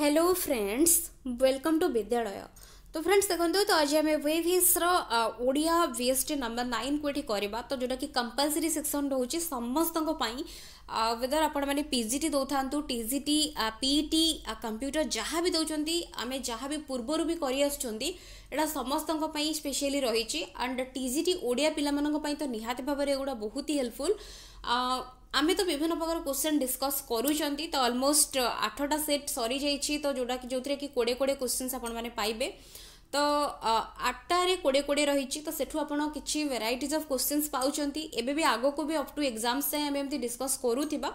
hello friends welcome to ବିଦ୍ୟାଳୟ ତ friends ଦେଖନ୍ତୁ ତ ଆଜି ଆମେ ୱେଭିସ୍ର Odia V S T number ନାଇନ୍କୁ ଏଠି କରିବା ତ ଯେଉଁଟାକି କମ୍ପଲସରି ସେକ୍ସନ୍ ରହୁଛି ସମସ୍ତଙ୍କ ପାଇଁ ୱେଦର ଆପଣମାନେ ପି ଜି ଟି ଦେଉଥାନ୍ତୁ T G T P T computer ଯାହା ବି ଦେଉଛନ୍ତି ଆମେ ଯାହା ବି ପୂର୍ବରୁ ବି କରିଆସୁଛନ୍ତି ଏଇଟା ସମସ୍ତଙ୍କ ପାଇଁ ସ୍ପେଶିଆଲି ରହିଛି and T G T Odia ପିଲାମାନଙ୍କ ପାଇଁ ତ ନିହାତି ଭାବରେ ଏଗୁଡ଼ା ବହୁତ ହି ହେଲ୍ପଫୁଲ୍ आम तो विभिन्न प्रकार क्वेश्चन डिस्कस करूँ तो अलमोस्ट आठटा सेट सरी जाइए तो जोटा जो कि कोड़े कोड़े क्वेश्चन आपने तो आठटारे कोड़े कोड़े रही तो सेठ आप कि भेरइट अफ क्वेश्चन पाँच एवं भी आग को भी अप टू एग्जाम्स जाए डिस्कस करूवा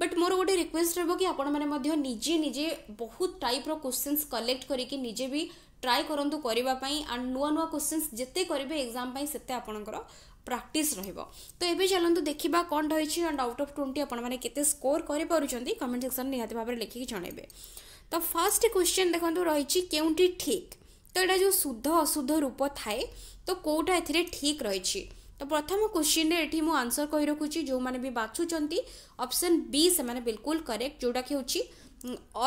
बट मोर गोटे रिक्वेस्ट रोक कि आपने निजे निजे बहुत टाइप क्वेश्चन कलेक्ट करके निजे भी ट्राए करूँ करने नुआ नुआ क्वेश्चन जिते करेंगे एग्जाम से आपंकर ପ୍ରାକ୍ଟିସ୍ ରହିବ ତ ଏବେ ଚାଲନ୍ତୁ ଦେଖିବା କ'ଣ ରହିଛି ଆଣ୍ଡ ଆଉଟ୍ ଅଫ୍ ଟ୍ୱେଣ୍ଟି ଆପଣମାନେ କେତେ ସ୍କୋର କରିପାରୁଛନ୍ତି କମେଣ୍ଟ ସେକ୍ସନ୍ ନିହାତି ଭାବରେ ଲେଖିକି ଜଣେଇବେ ତ ଫାର୍ଷ୍ଟ କ୍ୱେଶ୍ଚିନ୍ ଦେଖନ୍ତୁ ରହିଛି କେଉଁଠି ଠିକ୍ ତ ଏଇଟା ଯେଉଁ ଶୁଦ୍ଧ ଅଶୁଦ୍ଧ ରୂପ ଥାଏ ତ କେଉଁଟା ଏଥିରେ ଠିକ୍ ରହିଛି ତ ପ୍ରଥମ କ୍ୱେଶ୍ଚିନ୍ରେ ଏଠି ମୁଁ ଆନ୍ସର୍ କହି ରଖୁଛି ଯେଉଁମାନେ ବି ବାଛୁଛନ୍ତି ଅପସନ୍ ବି ସେମାନେ ବିଲକୁଲ କରେକ୍ଟ ଯେଉଁଟାକି ହେଉଛି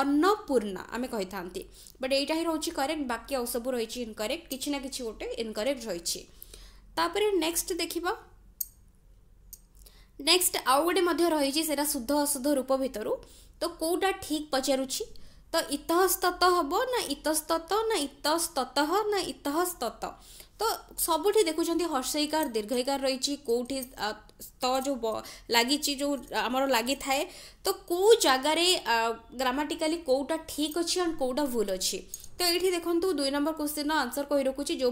ଅନ୍ନପୂର୍ଣ୍ଣା ଆମେ କହିଥାନ୍ତି ବଟ୍ ଏଇଟା ହିଁ ରହୁଛି କରେକ୍ଟ ବାକି ଆଉ ସବୁ ରହିଛି ଇନକରେକ୍ଟ କିଛି ନା କିଛି ଗୋଟେ ଇନକରେକ୍ଟ ରହିଛି ତାପରେ ନେକ୍ସଟ ଦେଖିବ ନେକ୍ସଟ ଆଉ ଗୋଟେ ମଧ୍ୟ ରହିଛି ସେଇଟା ଶୁଦ୍ଧ ଅଶୁଦ୍ଧ ରୂପ ଭିତରୁ ତ କେଉଁଟା ଠିକ୍ ପଚାରୁଛି ତ ଇତଃସ୍ତତ ହେବ ନା ଇତସ୍ତତ ନା ଇତସ୍ତତ ନା ଇତଃସ୍ତତ ତ ସବୁଠି ଦେଖୁଛନ୍ତି ହର୍ଷଇକାର ଦୀର୍ଘଇକାର ରହିଛି କେଉଁଠି ସ୍ତ ଯେଉଁ ଲାଗିଛି ଯେଉଁ ଆମର ଲାଗିଥାଏ ତ କେଉଁ ଜାଗାରେ ଗ୍ରାମାଟିକାଲି କେଉଁଟା ଠିକ୍ ଅଛି ଆଣ୍ଡ କେଉଁଟା ଭୁଲ ଅଛି তো এইটি দেখুন দুই নম্বর কোশ্চিন আনসর কই রকুছি যে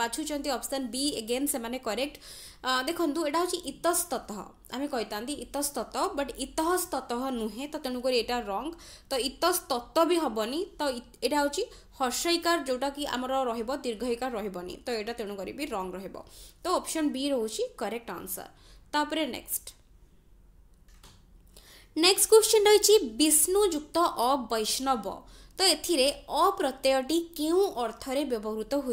বাছুচন্তি অপশন বি এগেন সে করেক্ট দেখুন এটা হচ্ছে ইতস্তত আমি কইতান্তি ইতস্তত বট ইতস্তত নুহে তো তেণুকরি এটা রং তো ইতস্তত বি হবনি তো এটা হচ্ছে হর্ষইকার যেটা কি আমার রহব দীর্ঘইকার রহবনি তো এটা তেণুকরি বি রং রহব তো অপশন বি রয়েছে করেক্ট আনসর তাপরে নেক্সট নেক্সট কোশ্চিন রয়েছে বিষ্ণুযুক্ত অবৈষ্ণব तो ये अप्रत्ययटी के व्यवहृत हो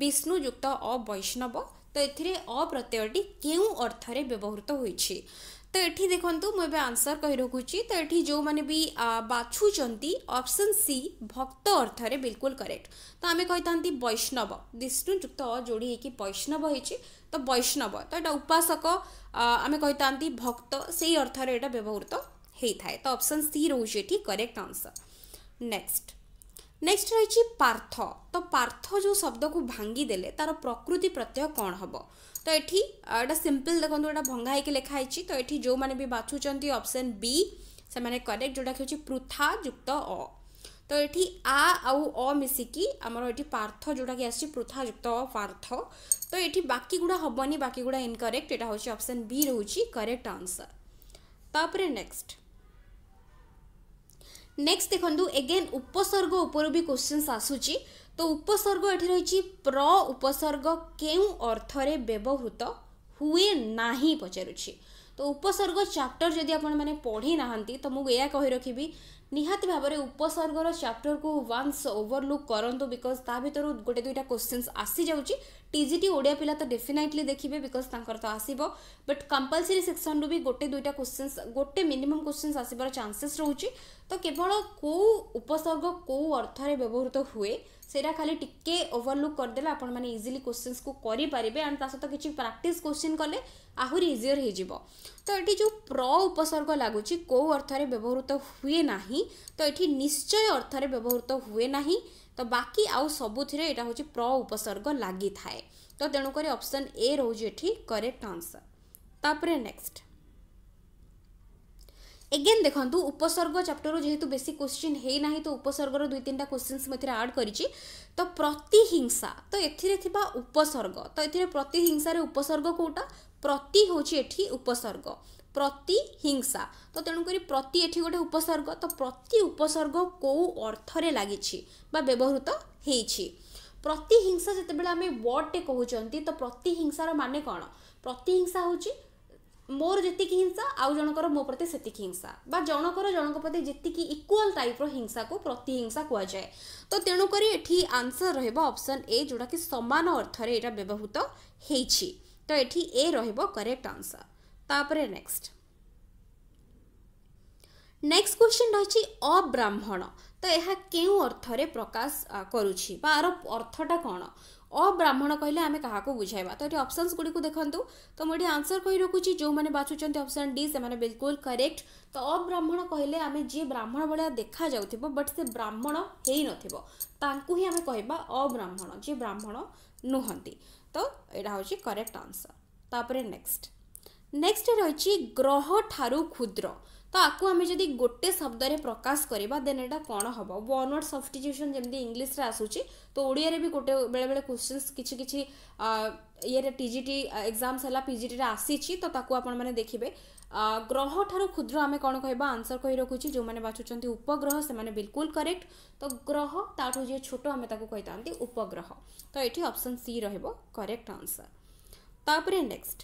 विष्णुजुक्त अवैष्णव तो ये अप्रत्ययटी के व्यवहृत हो तो ये देखते मुझे आंसर कही रखुची तो ये जो मैंने भी बाछूंट ऑप्शन सी भक्त अर्थर बिलकुल करेक्ट तो आम कही था वैष्णव विष्णुजुक्त जोड़ी कि वैष्णव होती तो वैष्णव तो यहाँ उपासक आम कही था भक्त से अर्थर यहाँ व्यवहृत होता है तो अप्सन सी रोचे ये करेक्ट आंसर नेक्स्ट नेक्स्ट ରହିଛି ପାର୍ଥ ତ ପାର୍ଥ ଯେଉଁ ଶବ୍ଦକୁ ଭାଙ୍ଗିଦେଲେ ତା'ର ପ୍ରକୃତି ପ୍ରତ୍ୟୟ କ'ଣ ହେବ ତ ଏଠି ଏଇଟା ସିମ୍ପଲ୍ ଦେଖନ୍ତୁ ଏଇଟା ଭଙ୍ଗା ହେଇକି ଲେଖା ହେଇଛି ତ ଏଠି ଯେଉଁମାନେ ବି ବାଛୁଛନ୍ତି ଅପସନ୍ ବି ସେମାନେ କରେକ୍ଟ ଯେଉଁଟାକି ହେଉଛି ପୃଥାଯୁକ୍ତ ଅ ତ ଏଠି ଆ ଆଉ ଅ ମିଶିକି ଆମର ଏଠି ପାର୍ଥ ଯେଉଁଟାକି ଆସିଛି ପୃଥାଯୁକ୍ତ ଅ ପାର୍ଥ ତ ଏଠି ବାକି ଗୁଡ଼ା ହେବନି ବାକି ଗୁଡ଼ା ଇନକରେକ୍ଟ ଏଇଟା ହେଉଛି ଅପସନ୍ ବି ରହୁଛି କରେକ୍ଟ ଆନ୍ସର୍ ତାପରେ ନେକ୍ସଟ नेक्स्ट देखु एगेन उपसर्ग उपर भी क्वेश्चन आसूची तो उपसर्ग एटी रही प्र उपसर्ग के व्यवहृत हुए ना पचारुच्छी तो उपसर्ग चैप्टर जदि आपण पढ़ी ना तो मुझे यह कही रखी ନିହାତି ଭାବରେ ଉପସର୍ଗର ଚାପ୍ଟରକୁ ୱାନ୍ସ ଓଭରଲୁକ୍ କରନ୍ତୁ ବିକଜ୍ ତା गोटे दुईटा क्वेश्चन आसी ଆସିଯାଉଛି টিজিটি ওড়িয়া পিলা তো ডেফিনাইটলি দেখবে বিকজ তাঁর তো আসব বট কম্পলসরি সেকশন রু গোটে দুইটা কোশ্চেন্স গোটে মিনিমম কোশ্চেন্স আসবার চান্সেস রয়েছে তো কেবল কেউ উপসর্গ কেউ অর্থরে ব্যবহৃত হুয়ে ସେଇଟା ଖାଲି ଟିକେ ଓଭରଲୁକ୍ କରିଦେଲେ ଆପଣମାନେ ଇଜିଲି କୋଶ୍ଚିନ୍ସକୁ କରିପାରିବେ ଆଣ୍ଡ ତା ସହିତ କିଛି ପ୍ରାକ୍ଟିସ୍ କୋଶ୍ଚିନ୍ କଲେ ଆହୁରି ଇଜିଅର୍ ହେଇଯିବ ତ ଏଠି ଯେଉଁ ପ୍ର ଉପସର୍ଗ ଲାଗୁଛି କେଉଁ ଅର୍ଥରେ ବ୍ୟବହୃତ ହୁଏ ନାହିଁ ତ ଏଠି ନିଶ୍ଚୟ ଅର୍ଥରେ ବ୍ୟବହୃତ ହୁଏ ନାହିଁ ବାକି ଆଉ ସବୁଥିରେ ଏଇଟା ହେଉଛି ପ୍ର ଉପସର୍ଗ ଲାଗିଥାଏ ତ ତେଣୁକରି ଅପସନ୍ ଏ ରହୁଛି ଏଠି କରେକ୍ଟ ଆନ୍ସର୍ ତାପରେ ନେକ୍ସଟ ଏଗେନ୍ ଦେଖନ୍ତୁ ଉପସର୍ଗ ଚାପ୍ଟରରୁ ଯେହେତୁ ବେଶୀ କ୍ୱେଶ୍ଚିନ୍ ହେଇନାହିଁ ତ ଉପସର୍ଗର ଦୁଇ ତିନିଟା କ୍ୱେଶ୍ଚିନ୍ସ ମଧ୍ୟରେ ଆଡ଼୍ କରିଛି ତ ପ୍ରତିହିଂସା ତ ଏଥିରେ ଥିବା ଉପସର୍ଗ ତ ଏଥିରେ ପ୍ରତିହିଂସାରେ ଉପସର୍ଗ କେଉଁଟା ପ୍ରତି ହେଉଛି ଏଠି ଉପସର୍ଗ ପ୍ରତିହିଂସା ତ ତେଣୁକରି ପ୍ରତି ଏଠି ଗୋଟେ ଉପସର୍ଗ ତ ପ୍ରତି ଉପସର୍ଗ କେଉଁ ଅର୍ଥରେ ଲାଗିଛି ବା ବ୍ୟବହୃତ ହେଇଛି ପ୍ରତିହିଂସା ଯେତେବେଳେ ଆମେ ୱାର୍ଡ଼ଟେ କହୁଛନ୍ତି ତ ପ୍ରତିହିଂସାର ମାନେ କ'ଣ ପ୍ରତିହିଂସା ହେଉଛି ମୋର ଯେତିକି ହିଂସା ଆଉ ଜଣଙ୍କର ମୋ ପ୍ରତି ସେତିକି ହିଂସା ବା ଜଣଙ୍କର ଜଣଙ୍କ ପ୍ରତି ଯେତିକି ଇକ୍ୱାଲ୍ ଟାଇପ୍ର ହିଂସାକୁ ପ୍ରତିହିଂସା କୁହାଯାଏ ତ ତେଣୁକରି ଏଠି ଆନ୍ସର୍ ରହିବ ଅପସନ୍ ଏ ଯେଉଁଟାକି ସମାନ ଅର୍ଥରେ ଏଇଟା ବ୍ୟବହୃତ ହେଇଛି ତ ଏଠି ଏ ରହିବ କରେକ୍ଟ ଆନ୍ସର୍ ତାପରେ ନେକ୍ସଟ ନେକ୍ସଟ କ୍ୱେଶ୍ଚିନ୍ ରହିଛି ଅବ୍ରାହ୍ମଣ ତ ଏହା କେଉଁ ଅର୍ଥରେ ପ୍ରକାଶ କରୁଛି ବା ଆର ଅର୍ଥଟା କ'ଣ ଅବ୍ରାହ୍ମଣ କହିଲେ ଆମେ କାହାକୁ ବୁଝାଇବା ତ ଏଠି ଅପସନ୍ସ ଗୁଡ଼ିକୁ ଦେଖନ୍ତୁ ତ ମୁଁ ଏଠି ଆନ୍ସର କହି ରଖୁଛି ଯେଉଁମାନେ ବାଛୁଛନ୍ତି ଅପସନ୍ ଡି ସେମାନେ ବିଲକୁଲ କରେକ୍ଟ ତ ଅବ୍ରାହ୍ମଣ କହିଲେ ଆମେ ଯିଏ ବ୍ରାହ୍ମଣ ଭଳିଆ ଦେଖାଯାଉଥିବ ବଟ୍ ସେ ବ୍ରାହ୍ମଣ ହେଇନଥିବ ତାଙ୍କୁ ହିଁ ଆମେ କହିବା ଅବ୍ରାହ୍ମଣ ଯିଏ ବ୍ରାହ୍ମଣ ନୁହନ୍ତି ତ ଏଇଟା ହେଉଛି କରେକ୍ଟ ଆନ୍ସର ତାପରେ ନେକ୍ସଟ ନେକ୍ସଟ ରହିଛି ଗ୍ରହ ଠାରୁ କ୍ଷୁଦ୍ର ତ ଆକୁ ଆମେ ଯଦି ଗୋଟେ ଶବ୍ଦରେ ପ୍ରକାଶ କରିବା ଦେନ୍ ଏଇଟା କ'ଣ ହେବ ୱାନ୍ ୱାର୍ଡ଼ ସବଷ୍ଟିଚ୍ୟୁସନ୍ ଯେମିତି ଇଂଲିଶରେ ଆସୁଛି ତ ଓଡ଼ିଆରେ ବି ଗୋଟେ ବେଳେବେଳେ କ୍ୱେଶ୍ଚିନ୍ସ କିଛି କିଛି ଇଏରେ ଟି ଜି ଟି ଏକ୍ଜାମ୍ସ ହେଲା ପି ଜି ଟିରେ ଆସିଛି ତ ତାକୁ ଆପଣମାନେ ଦେଖିବେ ଗ୍ରହ ଠାରୁ କ୍ଷୁଦ୍ର ଆମେ କ'ଣ କହିବା ଆନ୍ସର କହି ରଖୁଛି ଯେଉଁମାନେ ବାଛୁଛନ୍ତି ଉପଗ୍ରହ ସେମାନେ ବିଲକୁଲ କରେକ୍ଟ ତ ଗ୍ରହ ତା'ଠୁ ଯିଏ ଛୋଟ ଆମେ ତାକୁ କହିଥାନ୍ତି ଉପଗ୍ରହ ତ ଏଠି ଅପସନ୍ ସି ରହିବ କରେକ୍ଟ ଆନ୍ସର ତାପରେ ନେକ୍ସଟ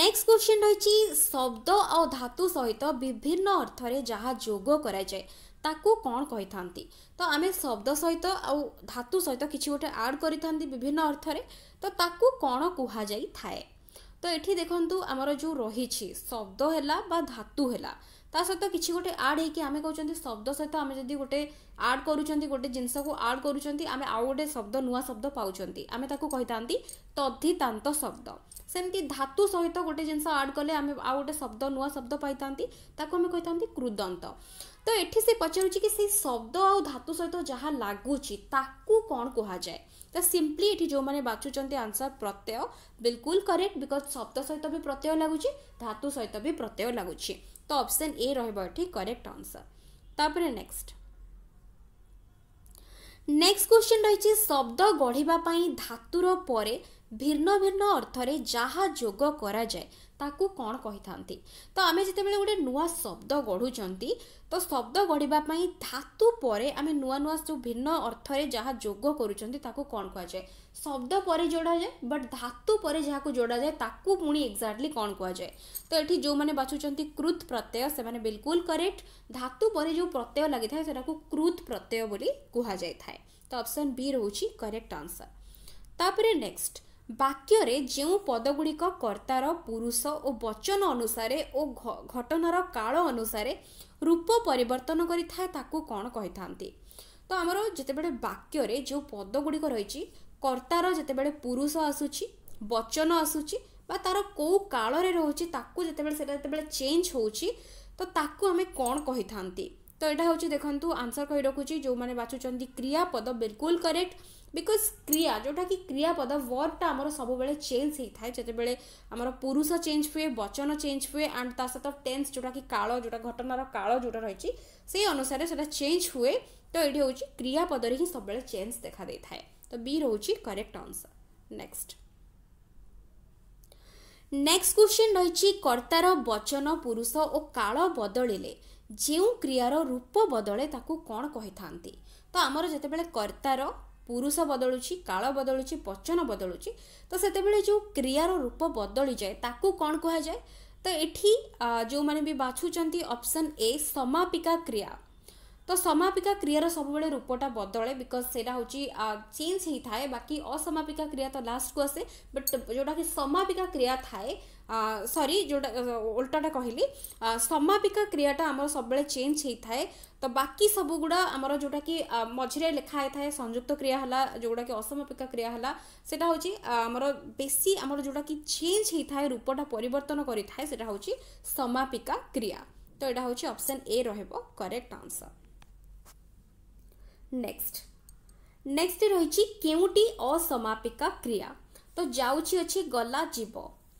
নেক্সট কোশ্চিন রয়েছে শব্দ ও ধাতু সহিত বিভিন্ন অর্থরে যাহা যোগ করা যায় ତାକୁ କ'ଣ କହିଥାନ୍ତି ତ ଆମେ ଶବ୍ଦ ସହିତ ଆଉ ଧାତୁ ସହିତ କିଛି ଗୋଟେ ଆଡ଼୍ କରିଥାନ୍ତି ବିଭିନ୍ନ ଅର୍ଥରେ ତ ତାକୁ କ'ଣ କୁହାଯାଇଥାଏ ତ ଏଠି ଦେଖନ୍ତୁ ଆମର ଯେଉଁ ରହିଛି ଶବ୍ଦ ହେଲା ବା ଧାତୁ ହେଲା ତା ସହିତ କିଛି ଗୋଟେ ଆଡ଼୍ ହେଇକି ଆମେ କହୁଛନ୍ତି ଶବ୍ଦ ସହିତ ଆମେ ଯଦି ଗୋଟେ ଆଡ଼୍ କରୁଛନ୍ତି ଗୋଟେ ଜିନିଷକୁ ଆଡ଼୍ କରୁଛନ୍ତି ଆମେ ଆଉ ଗୋଟେ ଶବ୍ଦ ନୂଆ ଶବ୍ଦ ପାଉଛନ୍ତି ଆମେ ତାକୁ କହିଥାନ୍ତି ତଦ୍ଧିତାନ୍ତ ଶବ୍ଦ ସେମିତି ଧାତୁ ସହିତ ଗୋଟେ ଜିନିଷ ଆଡ଼୍ କଲେ ଆମେ ଆଉ ଗୋଟେ ଶବ୍ଦ ନୂଆ ଶବ୍ଦ ପାଇଥାନ୍ତି ତାକୁ ଆମେ କହିଥାନ୍ତି କୃଦନ୍ତ ତ ଏଠି ସେ ପଚାରୁଛି କି ସେ ଶବ୍ଦ ଆଉ ଧାତୁ ସହିତ ଯାହା ଲାଗୁଛି ତାକୁ କ'ଣ କୁହାଯାଏ ତ ସିମ୍ପଲି ଏଠି ଯେଉଁମାନେ ବାଛୁଛନ୍ତି ଆନ୍ସର୍ ପ୍ରତ୍ୟୟ ବିଲକୁଲ କରେକ୍ଟ ବିକଜ୍ ଶବ୍ଦ ସହିତ ବି ପ୍ରତ୍ୟୟ ଲାଗୁଛି ଧାତୁ ସହିତ ବି ପ୍ରତ୍ୟୟ ଲାଗୁଛି ତ ଅପସନ୍ ଏ ରହିବ ଏଠି କରେକ୍ଟ ଆନ୍ସର୍ ତାପରେ ନେକ୍ସଟ ନେକ୍ସଟ କ୍ୱେଶ୍ଚିନ୍ ରହିଛି ଶବ୍ଦ ଗଢ଼ିବା ପାଇଁ ଧାତୁର ପରେ ଭିନ୍ନ ଭିନ୍ନ ଅର୍ଥରେ ଯାହା ଯୋଗ କରାଯାଏ ତାକୁ କ'ଣ କହିଥାନ୍ତି ତ ଆମେ ଯେତେବେଳେ ଗୋଟେ ନୂଆ ଶବ୍ଦ ଗଢ଼ୁଛନ୍ତି ତ ଶବ୍ଦ ଗଢ଼ିବା ପାଇଁ ଧାତୁ ପରେ ଆମେ ନୂଆ ନୂଆ ଯେଉଁ ଭିନ୍ନ ଅର୍ଥରେ ଯାହା ଯୋଗ କରୁଛନ୍ତି ତାକୁ କ'ଣ କୁହାଯାଏ ଶବ୍ଦ ପରେ ଯୋଡ଼ାଯାଏ ବଟ୍ ଧାତୁ ପରେ ଯାହାକୁ ଯୋଡ଼ାଯାଏ ତାକୁ ପୁଣି ଏକ୍ଜାକ୍ଟଲି କ'ଣ କୁହାଯାଏ ତ ଏଠି ଯେଉଁମାନେ ବାଛୁଛନ୍ତି କୃତ୍ ପ୍ରତ୍ୟୟ ସେମାନେ ବିଲକୁଲ କରେକ୍ଟ ଧାତୁ ପରେ ଯେଉଁ ପ୍ରତ୍ୟୟ ଲାଗିଥାଏ ସେଟାକୁ କୃତ୍ ପ୍ରତ୍ୟୟ ବୋଲି କୁହାଯାଇଥାଏ ତ ଅପସନ୍ ବି ରହୁଛି କରେକ୍ଟ ଆନ୍ସର୍ ତାପରେ ନେକ୍ସଟ ବାକ୍ୟରେ ଯେଉଁ ପଦଗୁଡ଼ିକ କର୍ତ୍ତାର ପୁରୁଷ ଓ ବଚନ ଅନୁସାରେ ଓ ଘଟଣାର କାଳ ଅନୁସାରେ ରୂପ ପରିବର୍ତ୍ତନ କରିଥାଏ ତାକୁ କ'ଣ କହିଥାନ୍ତି ତ ଆମର ଯେତେବେଳେ ବାକ୍ୟରେ ଯେଉଁ ପଦ ଗୁଡ଼ିକ ରହିଛି କର୍ତ୍ତାର ଯେତେବେଳେ ପୁରୁଷ ଆସୁଛି ବଚନ ଆସୁଛି ବା ତାର କେଉଁ କାଳରେ ରହୁଛି ତାକୁ ଯେତେବେଳେ ସେଟା ଯେତେବେଳେ ଚେଞ୍ଜ ହେଉଛି ତ ତାକୁ ଆମେ କ'ଣ କହିଥାନ୍ତି তো এটা হচ্ছে দেখন্তু আনসর কই রাখুছি যে বাছুচার ক্রিয়াপদ বিলকুল করেক্ট বিকজ ক্রিয়া যেটা কি ক্রিয়াপদ ওয়ার্ডটা আমার সবুলে চেঞ্জ হয়ে থাকে যেতবে আমার পুরুষ চেঞ্জ হুয়ে বচন চেঞ্জ হুয়ে আন্ড তা সহ টেন্স যেটা কি কাল যেটা ঘটনার কাল যেটা রয়েছে সেই অনুসারে সেটা চেঞ্জ হুয়ে তো এটি হচ্ছে ক্রিয়াপদরে হি সবুলে চেঞ্জ দেখা দিয়ে থাকে তো বি রয়েছে correct answer next next question রয়েছে কর্তার বচন পুরুষ ও কাল বদলিলে ଯେଉଁ କ୍ରିୟାର ରୂପ ବଦଳେ ତାକୁ କ'ଣ କହିଥାନ୍ତି ତ ଆମର ଯେତେବେଳେ କର୍ତ୍ତାର ପୁରୁଷ ବଦଳୁଛି କାଳ ବଦଳୁଛି ପଚନ ବଦଳୁଛି ତ ସେତେବେଳେ ଯେଉଁ କ୍ରିୟାର ରୂପ ବଦଳିଯାଏ ତାକୁ କ'ଣ କୁହାଯାଏ ତ ଏଠି ଯେଉଁମାନେ ବି ବାଛୁଛନ୍ତି ଅପସନ୍ ଏ ସମାପିକା କ୍ରିୟା तो समापिका क्रियार सब रूपटा बदले बिकज से चेंज ही थाए बाकी असमापिका क्रिया तो लास्ट को आसे बट जोटा कि समापिका क्रिया थाए सरी जो उल्टाटा कहली समापिका क्रियाटा आम सब चेंज ही थाए तो बाकी सब गुड़ा आमर जोटा कि मझे लिखाई था संयुक्त क्रिया है जोगुड़ा कि असमापिका क्रिया है से बेसी आम जोटा कि चेंज ही था रूपटा पर समापिका क्रिया तो यहाँ हूँ ऑप्शन ए रहेबो करेक्ट आंसर नेक्स्ट नेक्स्ट रही क्योंटी असमापिका क्रिया तो जाऊँगी गला जीव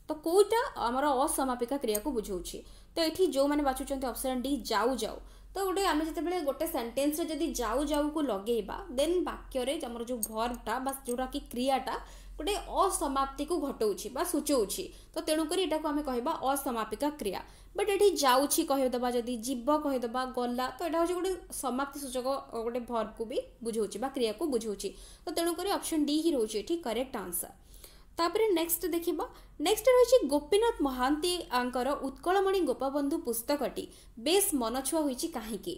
तो कौटा आमर असमापिका क्रिया को बुझे तो ये जो मैंने बाचुच्च अप्सन डी जाऊ जाऊ तो गोटे आम जो गोटे सेन्टेन्स जाऊ जाऊ को लगे देन वाक्य जो भर्टा जो क्रियाटा गोटे असमाप्ति को घटे सूचौं तो तेणुक यू आम कह असमापिका क्रिया बट ये जाऊँगी कहीदे जदि जीव कहीदे गला तो यहाँ गोटे समाप्ति सूचक गोटे भर्व को भी बुझे क्रिया को बुझे तो तेणुक अप्सन डी ही रोचे ये करेक्ट आंसर ତାପରେ ନେକ୍ସଟ ଦେଖିବ ନେକ୍ସଟ ରହିଛି ଗୋପୀନାଥ ମହାନ୍ତିଙ୍କର ଉତ୍କଳମଣି ଗୋପବନ୍ଧୁ ପୁସ୍ତକଟି ବେଶ୍ ମନଛୁଆ ହୋଇଛି କାହିଁକି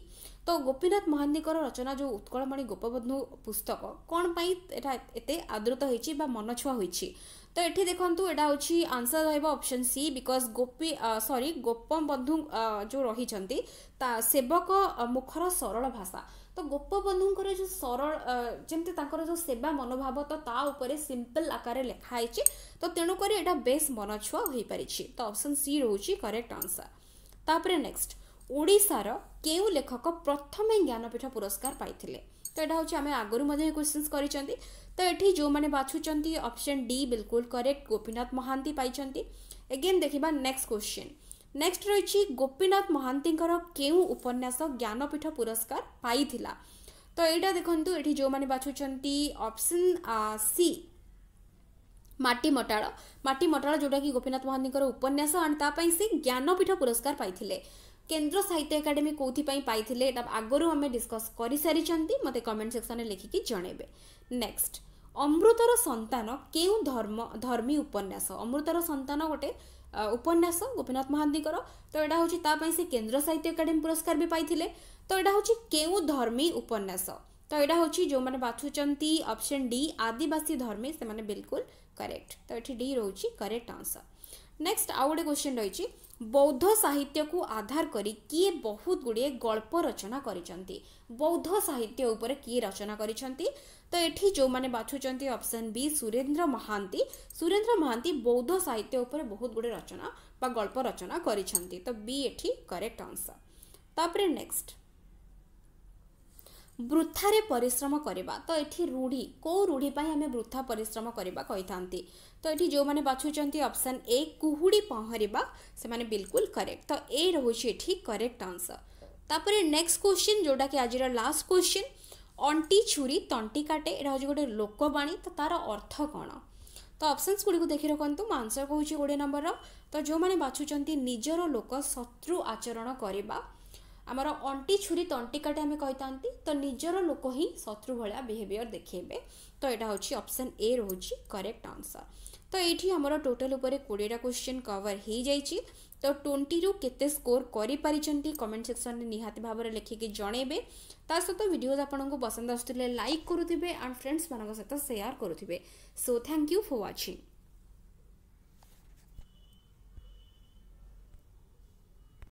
ତ ଗୋପୀନାଥ ମହାନ୍ତିଙ୍କର ରଚନା ଯେଉଁ ଉତ୍କଳମଣି ଗୋପବନ୍ଧୁ ପୁସ୍ତକ କ'ଣ ପାଇଁ ଏଇଟା ଏତେ ଆଦୃତ ହୋଇଛି ବା ମନଛୁଆ ହୋଇଛି ତ ଏଠି ଦେଖନ୍ତୁ ଏଇଟା ହେଉଛି ଆନ୍ସର୍ ରହିବ option C because Gopi sorry Gopabandhu ଯେଉଁ ରହିଛନ୍ତି ତା ସେବକ ମୁଖର ସରଳ ଭାଷା तो गोपबंधु जो सरल जमी जो सेवा मनोभाव तो ताऊपर सिंपल आकार लिखाई तो तेणुक यहाँ बेस मन छुआ हो पारी तो अपसन सी रोच करेक्ट आंसर तापर नेक्स्ट ओडार क्यों लेखक प्रथम ज्ञानपीठ पुरस्कार पाई तो यहाँ हूँ आम आगुरी क्वेश्चन करी तो ये जो मैंने बाछुंट अपसन डी बिल्कुल करेक्ट गोपीनाथ महांती पाई एगेन देखा नेक्स्ट क्वेश्चन नेक्स्ट रही गोपीनाथ महांती केन्यास ज्ञानपीठ पुरस्कार पाई तो ये देखते ये जो मैंने बाछुंट अपसन सी मटी मटाल मटी मटाल जोटा कि गोपीनाथ महांती उपन्यास आई से ज्ञानपीठ पुरस्कार पाई केन्द्र साहित्य एकाडेमी कौन पाई आगर आम डिस्कस कर सारी मत कमेंट सेक्शन में लिखिक जनइबे नेक्स्ट ଅମୃତର ସନ୍ତାନ କେଉଁ ଧର୍ମ ଧର୍ମୀ ଉପନ୍ୟାସ ଅମୃତର ସନ୍ତାନ ଗୋଟେ ଉପନ୍ୟାସ ଗୋପୀନାଥ ମହାନ୍ତିଙ୍କର ତ ଏଇଟା ହେଉଛି ତା ପାଇଁ ସେ କେନ୍ଦ୍ର ସାହିତ୍ୟ ଏକାଡେମୀ ପୁରସ୍କାର ବି ପାଇଥିଲେ ତ ଏଇଟା ହେଉଛି କେଉଁ ଧର୍ମୀ ଉପନ୍ୟାସ ତ ଏଇଟା ହେଉଛି ଯେଉଁମାନେ ବାଛୁଛନ୍ତି ଅପସନ୍ ଡି ଆଦିବାସୀ ଧର୍ମୀ ସେମାନେ ବିଲକୁଲ କରେକ୍ଟ ତ ଏଠି ଡି ରହୁଛି କରେକ୍ଟ ଆନ୍ସର ନେକ୍ସଟ ଆଉ ଗୋଟେ କ୍ୱେଶ୍ଚିନ୍ ରହିଛି ବୌଦ୍ଧ ସାହିତ୍ୟକୁ ଆଧାର କରି କିଏ ବହୁତ ଗୁଡ଼ିଏ ଗଳ୍ପ ରଚନା କରିଛନ୍ତି ବୌଦ୍ଧ ସାହିତ୍ୟ ଉପରେ କିଏ ରଚନା କରିଛନ୍ତି ତ ଏଠି ଯେଉଁମାନେ ବାଛୁଛନ୍ତି ଅପସନ୍ ବି ସୁରେନ୍ଦ୍ର ମହାନ୍ତି ସୁରେନ୍ଦ୍ର ମହାନ୍ତି ବୌଦ୍ଧ ସାହିତ୍ୟ ଉପରେ ବହୁତ ଗୁଡ଼ିଏ ରଚନା ବା ଗଳ୍ପ ରଚନା କରିଛନ୍ତି ତ ବି ଏଠି କରେକ୍ଟ ଆନ୍ସର୍ ତାପରେ ନେକ୍ସଟ ବୃଥାରେ ପରିଶ୍ରମ କରିବା ତ ଏଠି ରୂଢ଼ି କେଉଁ ରୂଢ଼ି ପାଇଁ ଆମେ ବୃଥା ପରିଶ୍ରମ କରିବା କହିଥାନ୍ତି ତ ଏଠି ଯେଉଁମାନେ ବାଛୁଛନ୍ତି ଅପସନ୍ ଏ କୁହୁଡ଼ି ପହଁରିବା ସେମାନେ ବିଲକୁଲ କରେକ୍ଟ ତ ଏ ରହୁଛି ଏଠି କରେକ୍ଟ ଆନ୍ସର୍ ତାପରେ ନେକ୍ସଟ କ୍ୱେଶ୍ଚିନ୍ ଯେଉଁଟାକି ଆଜିର ଲାଷ୍ଟ କ୍ୱେଶ୍ଚିନ୍ ଅଣ୍ଟି ଛୁରୀ ତଣ୍ଟି କାଟେ ଏଇଟା ହେଉଛି ଗୋଟେ ଲୋକବାଣୀ ତ ତା'ର ଅର୍ଥ କ'ଣ ତ ଅପସନ୍ସ ଗୁଡ଼ିକୁ ଦେଖି ରଖନ୍ତୁ ମୁଁ ଆନ୍ସର୍ କହୁଛି କୋଡ଼ିଏ ନମ୍ବରର ତ ଯେଉଁମାନେ ବାଛୁଛନ୍ତି ନିଜର ଲୋକ ଶତ୍ରୁ ଆଚରଣ କରିବା ଆମର ଅଣ୍ଟି ଛୁରୀ ତଣ୍ଟି କାଟେ ଆମେ କହିଥାନ୍ତି ତ ନିଜର ଲୋକ ହିଁ ଶତ୍ରୁ ଭଳିଆ ବିହେଭିଅର୍ ଦେଖେଇବେ ତ ଏଇଟା ହେଉଛି ଅପସନ୍ ଏ ରହୁଛି କରେକ୍ଟ ଆନ୍ସର୍ ତ ଏଇଠି ଆମର ଟୋଟାଲ୍ ଉପରେ କୋଡ଼ିଏଟା କ୍ୱେଶ୍ଚିନ୍ କଭର୍ ହୋଇଯାଇଛି ତ ଟ୍ୱେଣ୍ଟିରୁ କେତେ ସ୍କୋର୍ କରିପାରିଛନ୍ତି କମେଣ୍ଟ ସେକ୍ସନ୍ରେ ନିହାତି ଭାବରେ ଲେଖିକି ଜଣେଇବେ ତା ସହିତ ଭିଡ଼ିଓଜ୍ ଆପଣଙ୍କୁ ପସନ୍ଦ ଆସୁଥିଲେ ଲାଇକ୍ କରୁଥିବେ ଆଣ୍ଡ ଫ୍ରେଣ୍ଡସ୍ମାନଙ୍କ ସହିତ ସେୟାର କରୁଥିବେ so thank you for watching